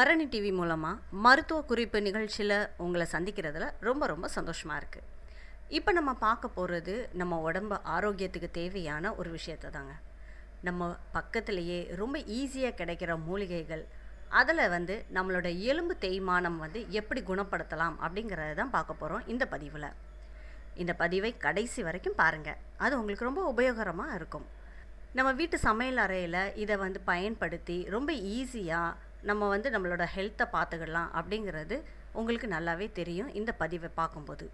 Bharani TV மூலமாக மருத்துவ குறிப்பு நிகழ்ச்சியில் உங்களை சந்திக்கிறதுல ரொம்ப ரொம்ப சந்தோஷமாக இருக்குது இப்போ நம்ம பார்க்க போகிறது நம்ம உடம்பு ஆரோக்கியத்துக்கு தேவையான ஒரு விஷயத்தை தாங்க நம்ம பக்கத்துலேயே ரொம்ப ஈஸியாக கிடைக்கிற மூலிகைகள் அதில் வந்து நம்மளோட எலும்பு தேய்மானம் வந்து எப்படி குணப்படுத்தலாம் அப்படிங்கிறத தான் பார்க்க போகிறோம் இந்த பதிவில் இந்த பதிவை கடைசி வரைக்கும் பாருங்கள் அது உங்களுக்கு ரொம்ப உபயோகரமாக இருக்கும் நம்ம வீட்டு சமையல் அறையில் இதை வந்து பயன்படுத்தி ரொம்ப ஈஸியாக நம்ம வந்து நம்மளோட ஹெல்த்தை பார்த்துக்கிடலாம் அப்படிங்கிறது உங்களுக்கு நல்லாவே தெரியும் இந்த பதிவை பார்க்கும்போது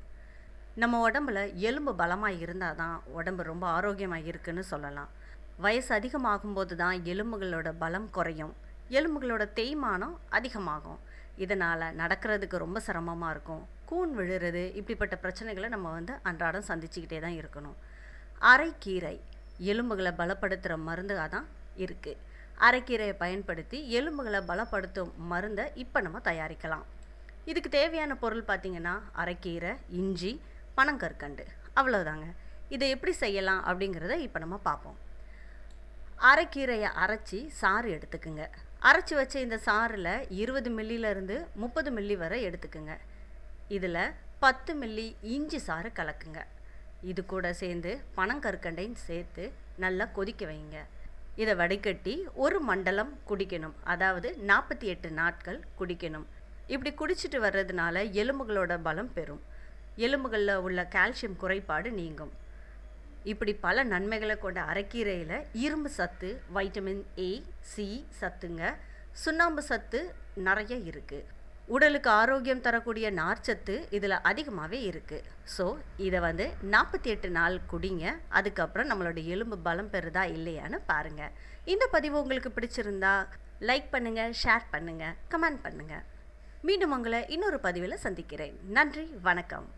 நம்ம உடம்புல எலும்பு பலமாக இருந்தால் தான் உடம்பு ரொம்ப ஆரோக்கியமாக இருக்குன்னு சொல்லலாம் வயசு அதிகமாகும்போது தான் எலும்புகளோட பலம் குறையும் எலும்புகளோட தேய்மானம் அதிகமாகும் இதனால் நடக்கிறதுக்கு ரொம்ப சிரமமாக இருக்கும் கூண் விழுறது இப்படிப்பட்ட பிரச்சனைகளை நம்ம வந்து அன்றாடம் சந்திச்சுக்கிட்டே தான் இருக்கணும் அரைக்கீரை எலும்புகளை பலப்படுத்துகிற மருந்தாக தான் இருக்குது அரைக்கீரையை பயன்படுத்தி எலும்புகளை பலப்படுத்தும் மருந்தை இப்போ நம்ம தயாரிக்கலாம் இதுக்கு தேவையான பொருள் பார்த்திங்கன்னா அரைக்கீரை இஞ்சி பனங்கற்கண்டு அவ்வளோதாங்க இதை எப்படி செய்யலாம் அப்படிங்கிறத இப்போ நம்ம பார்ப்போம் அரைக்கீரையை அரைச்சி சாறு எடுத்துக்குங்க அரைச்சி வச்ச இந்த சாறில் இருபது மில்லியிலேருந்து முப்பது மில்லி வரை எடுத்துக்குங்க இதில் பத்து மில்லி இஞ்சி சாறு கலக்குங்க இது கூட சேர்ந்து பனங்கற்கண்டையும் சேர்த்து நல்லா கொதிக்க வைங்க இதை வடிகட்டி ஒரு மண்டலம் குடிக்கணும் அதாவது நாற்பத்தி எட்டு நாட்கள் குடிக்கணும் இப்படி குடிச்சிட்டு வர்றதுனால எலும்புகளோட பலம் பெறும் எலும்புகளில் உள்ள கால்சியம் குறைபாடு நீங்கும் இப்படி பல நன்மைகளை கொண்ட அரைக்கீரையில் இரும்பு சத்து வைட்டமின் ஏ சி சத்துங்க சுண்ணாம்பு சத்து நிறைய இருக்குது உடலுக்கு ஆரோக்கியம் தரக்கூடிய நார்ச்சத்து இதில் அதிகமாகவே இருக்குது ஸோ இதை வந்து நாற்பத்தி எட்டு நாள் குடிங்க அதுக்கப்புறம் நம்மளோட எலும்பு பலம் பெறுதா இல்லையான்னு பாருங்கள் இந்த பதிவு உங்களுக்கு பிடிச்சிருந்தா லைக் பண்ணுங்கள் ஷேர் பண்ணுங்கள் கமெண்ட் பண்ணுங்கள் மீண்டும் உங்களை இன்னொரு பதிவில் சந்திக்கிறேன் நன்றி வணக்கம்